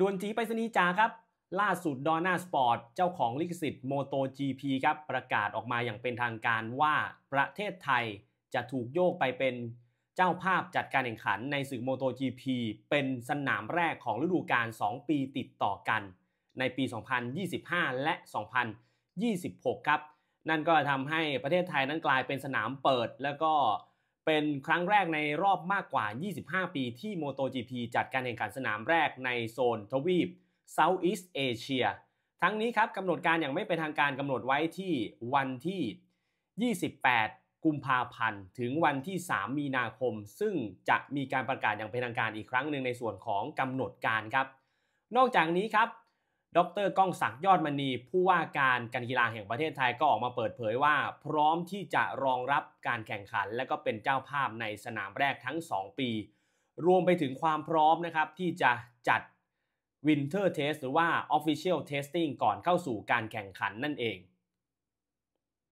ด่วนจีไปสนีจ๋าครับ ล่าสุดดอนนาสปอร์ตเจ้าของลิขสิทธิ์โมโต GP ครับประกาศออกมาอย่างเป็นทางการว่าประเทศไทยจะถูกโยกไปเป็นเจ้าภาพจัดการแข่งขันในศึกโมโต GP เป็นสนามแรกของฤดูกาล2ปีติดต่อกัน ในปี 2025 และ 2026 ครับ นั่นก็ทำให้ประเทศไทยนั้นกลายเป็นสนามเปิดแล้วก็เป็นครั้งแรกในรอบมากกว่า 25 ปีที่ MotoGP จัดการแข่งขันสนามแรกในโซนทวีป Southeast Asia ทั้งนี้ครับกำหนดการอย่างไม่เป็นทางการกำหนดไว้ที่วันที่ 28 กุมภาพันธ์ ถึงวันที่ 3 มีนาคม ซึ่งจะมีการประกาศอย่างเป็นทางการอีกครั้งหนึ่งในส่วนของกำหนดการครับ นอกจากนี้ครับดรก้องศักดิ์ยอดมณีผู้ว่าการการกีฬาแห่งประเทศไทยก็ออกมาเปิดเผยว่า พร้อมที่จะรองรับการแข่งขันและก็เป็นเจ้าภาพในสนามแรกทั้ง 2 ปี รวมไปถึงความพร้อมนะครับที่จะจัด Winter Test หรือว่า Official Testing ก่อนเข้าสู่การแข่งขันนั่นเอง